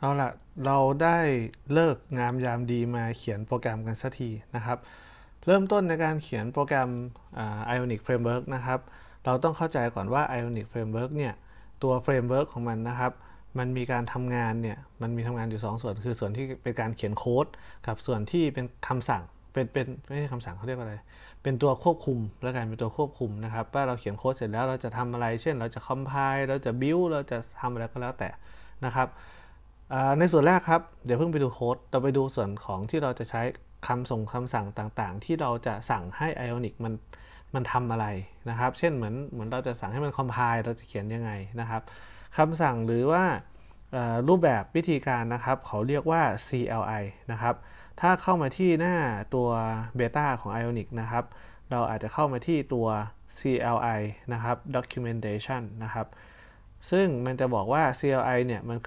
เอาละเราได้เลิกงามยามดีมาเขียนโปรแกรมกันสักทีนะครับ เริ่มต้นในการเขียนโปรแกรม Ionic Framework นะครับ เราต้องเข้าใจก่อนว่า Ionic Framework เนี่ย ตัว Framework ของมันนะครับ มันมีการทำงานเนี่ย มันมีทำงานอยู่ 2 ส่วน คือส่วนที่เป็นการเขียนโค้ด กับส่วนที่เป็นคำสั่ง เป็นเป็นไม่ใช่คำสั่งเขาเรียกว่าอะไร เป็นตัวควบคุมแล้วกัน เป็นตัวควบคุมนะครับ ว่าเราเขียนโค้ดเสร็จแล้ว เราจะทำอะไร เช่น เราจะ compile เราจะ build เราจะทำอะไรก็แล้วแต่นะครับในส่วนแรกครับ เดี๋ยวเพิ่งไปดูโค้ดเราไปดูส่วนของที่เราจะใช้คำส่งคำสั่งต่างๆ ที่เราจะสั่งให้ Ionic มันมันทำอะไรนะครับ เช่นเหมือนเหมือนเราจะสั่งให้มันคอมไพล์เราจะเขียนยังไงนะครับคำสั่งหรือว่ารูปแบบวิธีการนะครับ เขาเรียกว่า CLI นะครับ ถ้าเข้ามาที่หน้าตัวเบต้าของ Ionic นะครับ เราอาจจะเข้ามาที่ตัว CLI นะครับ documentation นะครับซึ่งมันจะบอกว่า CLI เนี่ยมัน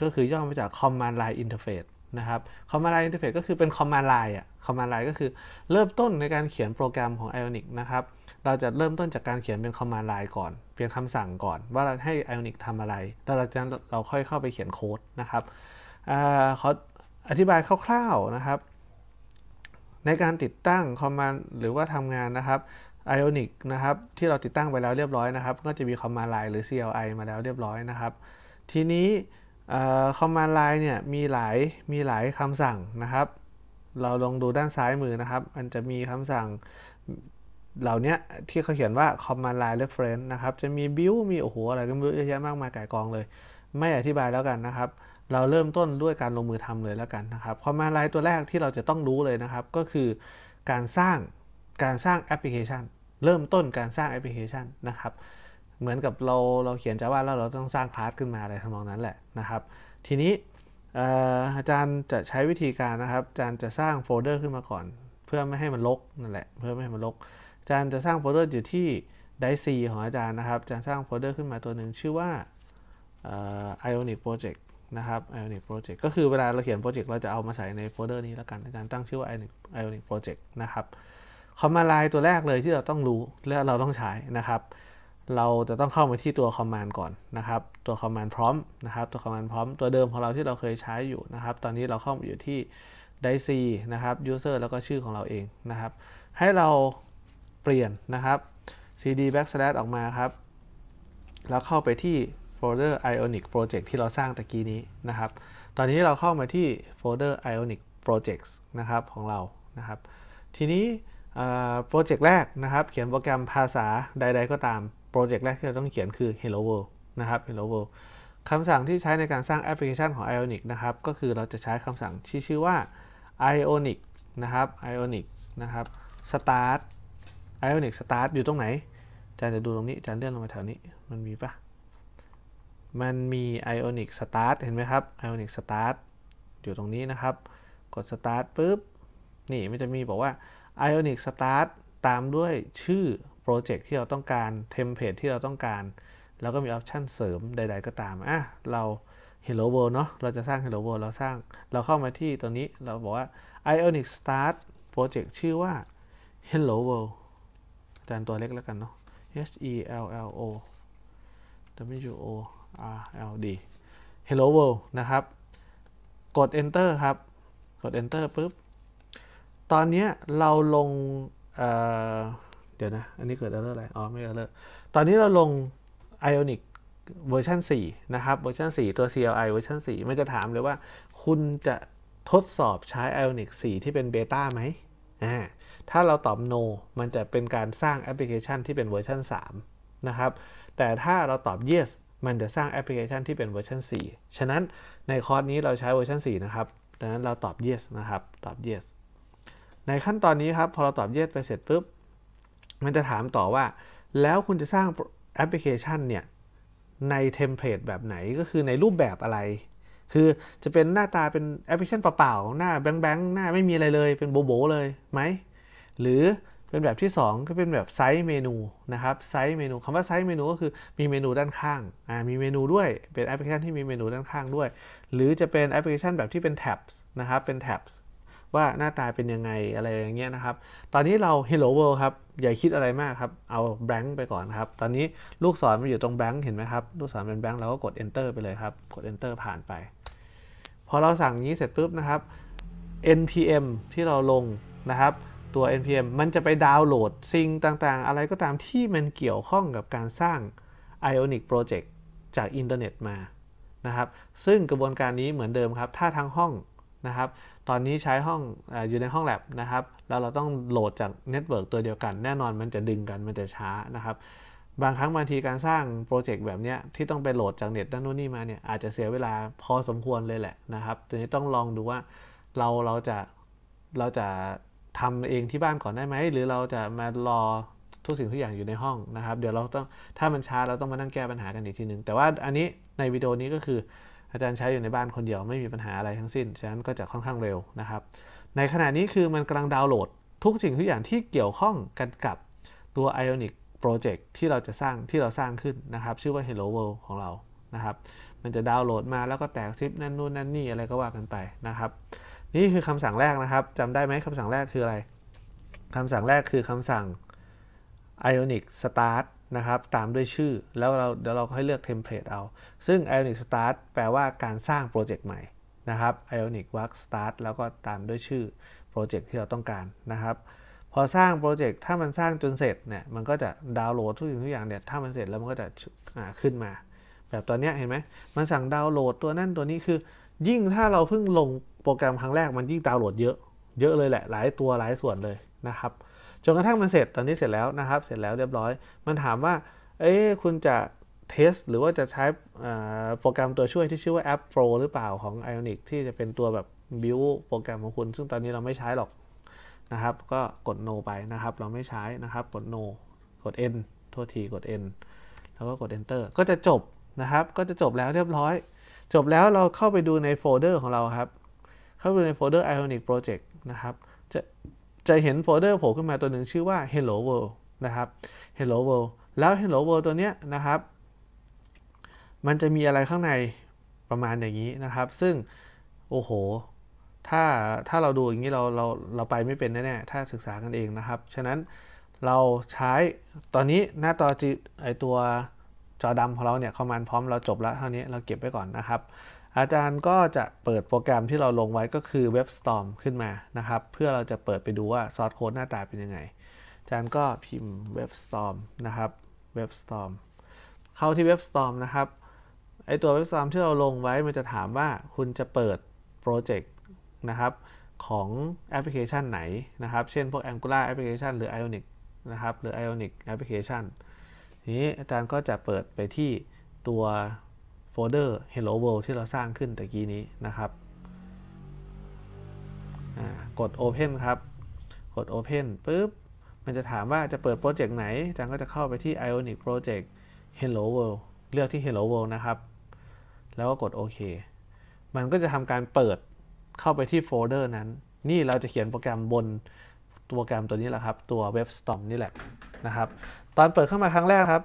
ก็คือย่อมาจาก Command Line Interface นะครับ Command Line Interface ก็คือเป็น Command Line อะ Command Line ก็คือเริ่มต้นในการเขียนโปรแกรมของ Ionic นะครับ เราจะเริ่มต้นจากการเขียนเป็น Command Line ก่อนเพียงคำสั่งก่อน ว่าเราให้ Ionic ทำอะไร แล้วจากนั้นเราค่อยเข้าไปเขียนโค้ดนะครับอขออธิบายคร่าวๆ นะครับ ในการติดตั้ง Command หรือว่าทำงานนะครับ Ionic นะครับที่เราติดตั้งไปแล้วเรียบร้อยนะครับ ก็จะมี command line หรือ CLI มาแล้วเรียบร้อยนะครับ ทีนี้ command line เนี่ยมีหลายมีหลายคำสั่งนะครับ เราลองดูด้านซ้ายมือนะครับมันจะมีคำสั่งเหล่านี้ที่เขาเขียนว่า command line reference นะครับจะมี build มีโอ้โหอะไรก็เยอะแยะมากมายก่ายกองเลย ไม่อธิบายแล้วกันนะครับ เราเริ่มต้นด้วยการลงมือทำเลยแล้วกันนะครับ command line ตัวแรกที่เราจะต้องรู้เลยนะครับ ก็คือการสร้างการสร้างแอปพลิเคชัน เริ่มต้นการสร้างแอปพลิเคชันนะครับ เหมือนกับเรา เราเขียน j ว่าแล้วเราต้องสร้างคลาสขึ้นมาอะไรทำนองนั้นแหละนะครับ ทีนี้อาจารย์จะใช้วิธีการนะครับ อาจารย์จะสร้างโฟลเดอร์ขึ้นมาก่อน เพื่อไม่ให้มันลกนั่นแหละ เพื่อไม่ให้มันลกอาจารย์จะสร้างโฟลเดอร์อยู่ที่ไดซีของอาจารย์นะครับอาจารย์สร้างโฟลเดอร์ขึ้นมาตัวหนึ่งชื่อว่า Ionic Project นะครับ Ionic Project ก็คือเวลาเราเขียนโปรเจกต์เราจะเอามาใส่ในโฟลเดอร์นี้แล้วกันอาจารย์ตั้งชื่อว่า Ionic Project นะครับคอมมาไลน์ตัวแรกเลยที่เราต้องรู้และเราต้องใช้นะครับ เราจะต้องเข้ามาที่ตัวคอมมานด์ก่อนนะครับ ตัวคอมมานด์พร้อมนะครับ ตัวคอมมานด์พร้อมตัวเดิมของเราที่เราเคยใช้อยู่นะครับ ตอนนี้เราเข้ามาอยู่ที่ d i c e นะครับ user แล้วก็ชื่อของเราเองนะครับ ให้เราเปลี่ยนนะครับ cd backslash ออกมาครับ แล้วเข้าไปที่โฟลเดอร์ ionic project ที่เราสร้างตะกี้นี้นะครับ ตอนนี้เราเข้ามาที่โฟลเดอร์ ionic projects นะครับของเรา นะครับ ทีนี้โปรเจกต์แรกนะครับ เขียนโปรแกรมภาษาใด ๆ ก็ตาม โปรเจกต์แรกที่เราต้องเขียนคือ hello world นะครับ hello world คำสั่งที่ใช้ในการสร้างแอปพลิเคชันของ ionic นะครับ ก็คือเราจะใช้คำสั่งที่ชื่อว่า ionic นะครับ ionic นะครับ start ionic start อยู่ตรงไหน อาจารย์จะดูตรงนี้ อาจารย์เลื่อนลงมาแถวนี้ มันมีปะมันมี ionic start เห็นไหมครับ ionic start อยู่ตรงนี้นะครับ กด start ปุ๊บ นี่มันจะมีบอกว่า Ionic Start ตามด้วยชื่อโปรเจกต์ที่เราต้องการเทมเพลตที่เราต้องการ แล้วก็มีออปชันเสริมใด ๆก็ตามอ่ะเรา Hello World เนาะเราจะสร้าง Hello World เราสร้างเราเข้ามาที่ตัวนี้เราบอกว่า Ionic Start โปรเจกต์ชื่อว่า Hello World จานตัวเล็กแล้วกันเนาะ H E L L O W O R L D Hello World นะครับ กด Enter ครับ กด Enter ปุ๊บตอนนี้เราลงเเดี๋ยวนะ อันนี้เกิดอรอะไรอ๋อไม่เอไรตอนนี้เราลง Ionic เวอร์ชัน4นะครับเวอร์ชัน4ตัว CLI เวอร์ชัน4มันจะถามเลยว่า คุณจะทดสอบใช้ Ionic 4 ที่เป็นเบต้าไหม ถ้าเราตอบ no มันจะเป็นการสร้างแอปพลิเคชันที่เป็นเวอร์ชัน3นะครับ แต่ถ้าเราตอบ yes มันจะสร้างแอปพลิเคชันที่เป็นเวอร์ชัน4ฉะนั้นในคอร์สนี้เราใช้เวอร์ชัน4นะครับดังนั้นเราตอบ yes นะครับ ตอบ yes ในขั้นตอนนี้ครับพอเราตอบเยสไปเสร็จปุ๊บมันจะถามต่อว่า แล้วคุณจะสร้างแอปพลิเคชันเนี่ยในเทมเพลตแบบไหนก็คือในรูปแบบอะไร คือจะเป็นหน้าตาเป็นแอปพลิเคชันเปล่าๆหน้าแบงๆหน้าไม่มีอะไรเลยเป็นโบโบเลยไหมหรือเป็นแบบที่ 2ก็เป็นแบบไซส์เมนูนะครับไซส์เมนูคำว่าไซส์เมนูก็คือมีเมนูด้านข้างอ่ามีเมนูด้วยเป็นแอปพลิเคชันที่มีเมนูด้านข้างด้วย หรือจะเป็นแอปพลิเคชันแบบที่เป็นแท็บนะครับเป็นแท็บว่าหน้าตาเป็นยังไงอะไรอย่างเงี้ยนะครับ ตอนนี้เรา hello world ครับ อย่าคิดอะไรมากครับ เอา blank ไปก่อนครับ ตอนนี้ลูกศรมันอยู่ตรง blank เห็นไหมครับ ลูกศรเป็น blank เราก็กด enter ไปเลยครับ กด enter ผ่านไป พอเราสั่งนี้เสร็จปุ๊บนะครับ npm ที่เราลงนะครับ ตัว npm มันจะไปดาวน์โหลดสิ่งต่างๆ อะไรก็ตามที่มันเกี่ยวข้องกับการสร้าง ionic project จากอินเทอร์เน็ตมา นะครับ ซึ่งกระบวนการนี้เหมือนเดิมครับ ถ้าทั้งห้องนะครับตอนนี้ใช้ห้องออยู่ในห้องแลบนะครับแล้วเราต้องโหลดจากเน็ตเวิร์กตัวเดียวกัน แน่นอนมันจะดึงกันมันจะช้านะครับ บางครั้งบางทีการสร้างโปรเจกต์แบบนี้ที่ต้องไปโหลดจากเน็ตด้านนู้นนี่มาเนี่ยอาจจะเสียเวลาพอสมควรเลยแหละนะครับัวนี้ต้องลองดูว่าเราเราจะเราจะทำเองที่บ้านก่อนได้ไหม หรือเราจะมารอทุกสิ่งทุกอย่างอยู่ในห้องนะครับ เดี๋ยวเราต้องถ้ามันช้า เราต้องมานั่งแก้ปัญหากันอีกทีหนึ่งแต่ว่าอันนี้ในวิดีโอนี้ก็คืออาจารย์ใช้อยู่ในบ้านคนเดียวไม่มีปัญหาอะไรทั้งสิ้น ฉะนั้นก็จะค่อนข้างเร็วนะครับ ในขณะนี้คือมันกำลังดาวน์โหลดทุกสิ่งทุกอย่างที่เกี่ยวข้องกันกับตัว Ionic Project ที่เราจะสร้างที่เราสร้างขึ้นนะครับ ชื่อว่า Hello World ของเรานะครับมันจะดาวน์โหลดมาแล้วก็แตกซิปนั่นนู่น นั่นนี่ อะไรก็ว่ากันไปนะครับ นี่คือคำสั่งแรกนะครับจำได้ไหมคำสั่งแรกคืออะไรคำสั่งแรกคือคำสั่ง Ionic Start นะครับตามด้วยชื่อแล้วเราเดี๋ยวเราค่อยเลือกเทมเพลตเอา ซึ่ง Ionic Start แปลว่าการสร้างโปรเจกต์ใหม่นะครับ Ionic Work Start แล้วก็ตามด้วยชื่อโปรเจกต์ที่เราต้องการนะครับ พอสร้างโปรเจกต์ถ้ามันสร้างจนเสร็จเนี่ยมันก็จะดาวน์โหลดทุกสิ่งทุกอย่างเนี่ยถ้ามันเสร็จแล้วมันก็จะขึ้นมา แบบตอนนี้เห็นไหมมันสั่งดาวน์โหลดตัวนั่นตัวนี้คือ ยิ่งถ้าเราเพิ่งลงโปรแกรมครั้งแรกมันยิ่งดาวน์โหลดเยอะเยอะเลยแหละหลายตัวหลายส่วนเลยนะครับจนกระทั่งมันเสร็จ ตอนนี้เสร็จแล้วนะครับ เสร็จแล้วเรียบร้อย มันถามว่า เอ้คุณจะเทสหรือว่าจะใช้โปรแกรมตัวช่วยที่ชื่อว่าแอปโฟ o หรือเปล่าของ Ionic ที่จะเป็นตัวแบบบิวโปรแกรมของคุณ ซึ่งตอนนี้เราไม่ใช้หรอกนะครับ ก็กด no ไปนะครับ เราไม่ใช้นะครับ กด no กด n โทษทีกด n แล้วก็กด enter ก็จะจบนะครับ ก็จะจบแล้วเรียบร้อย จบแล้วเราเข้าไปดูในโฟลเดอร์ของเราครับ เข้าไปดูในโฟลเดอร์ Ionic Project นะครับ จะจะเห็นโฟลเดอร์โผล่ขึ้นมาตัวหนึ่งชื่อว่า hello world นะครับ hello world แล้ว hello world ตัวเนี้ยนะครับ มันจะมีอะไรข้างในประมาณอย่างนี้นะครับ ซึ่ง โอ้โห ถ้าถ้าเราดูอย่างนี้เราเราเราไปไม่เป็นแน่ๆ ถ้าศึกษากันเองนะครับ ฉะนั้นเราใช้ตอนนี้หน้าจอจีไอตัวจอดำของเราเนี่ยคอมมานด์พร้อมเราจบแล้วเท่านี้เราเก็บไว้ก่อนนะครับอาจารย์ก็จะเปิดโปรแกรมที่เราลงไว้ก็คือ WebStorm ขึ้นมานะครับ เพื่อเราจะเปิดไปดูว่า ซอสโค้ดหน้าตาเป็นยังไงอาจารย์ก็พิมพ์ WebStorm นะครับ WebStorm เข้าที่ WebStorm นะครับไอตัว WebStorm ที่เราลงไว้มันจะถามว่าคุณจะเปิดโปรเจกต์นะครับของแอปพลิเคชันไหน นะครับเช่นพวก Angular Application หรือ Ionic นะครับ หรือ Ionic Application นี้อาจารย์ก็จะเปิดไปที่ตัวโฟลเดอร์ hello world ที่เราสร้างขึ้นตะกี้นี้นะครับ กด open ครับ กด open ปุ๊บ มันจะถามว่าจะเปิดโปรเจกต์ไหนจังก็จะเข้าไปที่ ionic project hello world เลือกที่ hello world นะครับ แล้วก็กดโอเค มันก็จะทำการเปิดเข้าไปที่โฟลเดอร์นั้น นี่เราจะเขียนโปรแกรมบนตัวโปรแกรมตัวนี้แหละครับ ตัว WebStorm นี่แหละนะครับ ตอนเปิดเข้ามาครั้งแรกครับ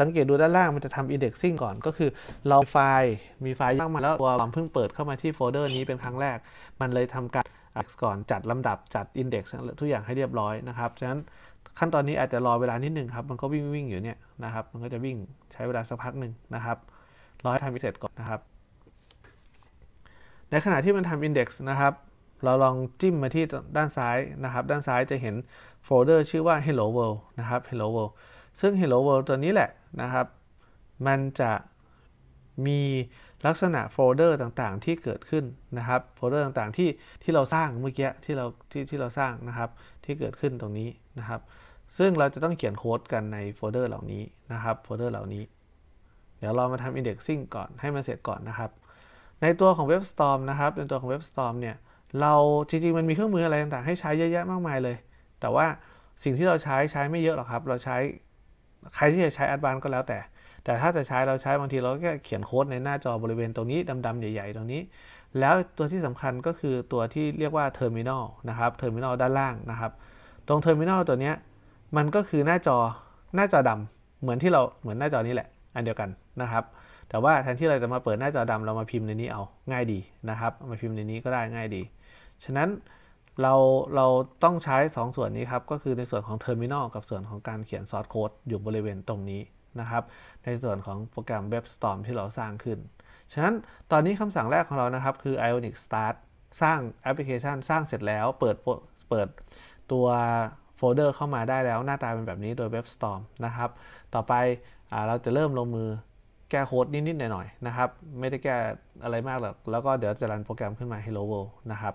สังเกตดูด้านล่างมันจะทำ indexing ก่อนก็คือ เราไฟล์มีไฟล์ตัางมาแล้วตัวความเพิ่งเปิดเข้ามาที่โฟลเดอร์นี้เป็นครั้งแรก มันเลยทำการ index ก่อนจัดลำดับจัด index ทุกอย่างให้เรียบร้อยนะครับ ฉะนั้นขั้นตอนนี้อาจจะรอเวลานิดนึงครับ มันก็วิ่งวิ่งอยู่เนี่ย นะครับ มันก็จะวิ่งใช้เวลาสักพักหนึ่งนะครับรอให้ทำเสร็จก่อนนะครับในขณะที่มันทำ index นะครับเราลองจิ้มมาที่ด้านซ้ายนะครับด้านซ้ายจะเห็นโฟลเดอร์ชื่อว่า hello world นะครับ hello world ซึ่ง hello world ตัวนี้แหละนะครับ มันจะมีลักษณะโฟลเดอร์ต่างๆ ที่เกิดขึ้นนะครับ โฟลเดอร์ต่างๆที่ที่เราสร้างเมื่อกี้ที่เราที่ที่เราสร้างนะครับที่เกิดขึ้นตรงนี้นะครับ ซึ่งเราจะต้องเขียนโค้ดกันในโฟลเดอร์เหล่านี้นะครับ โฟลเดอร์เหล่านี้ เดี๋ยวเรามาทำ indexing ก่อนให้มันเสร็จก่อนนะครับ ในตัวของ WebStorm นะครับ ในตัวของ WebStorm เนี่ยเราจริงๆมันมีเครื่องมืออะไรต่างๆให้ใช้เยอะแยะมากมายเลย แต่ว่าสิ่งที่เราใช้ใช้ไม่เยอะหรอกครับ เราใช้ใครที่จะใช้แอดบานก็แล้วแต่ แต่ถ้าจะใช้เราใช้บางทีเราก็เขียนโค้ดในหน้าจอบริเวณตรงนี้ดำๆใหญ่ๆตรงนี้ แล้วตัวที่สำคัญก็คือตัวที่เรียกว่าเทอร์มินอลนะครับเทอร์มินอลด้านล่างนะครับ ตรงเทอร์มินอลตัวนี้มันก็คือหน้าจอหน้าจอดำเหมือนที่เราเหมือนหน้าจอนี้แหละ อันเดียวกันนะครับ แต่ว่าแทนที่เราจะมาเปิดหน้าจอดำเรามาพิมพ์ในนี้เอาง่ายดีนะครับมาพิมพ์ในนี้ก็ได้ง่ายดี ฉะนั้นเราเราต้องใช้2สส่วนนี้ครับก็คือในส่วนของเทอร์มินอลกับส่วนของการเขียนซอสโค้ดอยู่บริเวณตรงนี้นะครับ ในส่วนของโปรแกรม WebStorm ที่เราสร้างขึ้น ฉะนั้นตอนนี้คำสั่งแรกของเรานะครับคือ Ionic Start สร้างแอปพลิเคชันสร้างเสร็จแล้วเปิดเปิดตัวโฟลเดอร์เข้ามาได้แล้วหน้าตาเป็นแบบนี้โดย WebStorm นะครับ ต่อไปอเราจะเริ่มลงมือแก้โค้ดนิดๆหน่อยๆนะครับ ไม่ได้แก้อะไรมากหรอกแล้วก็เดี๋ยวจะรันโปรแกรมขึ้นมา Hello World นะครับ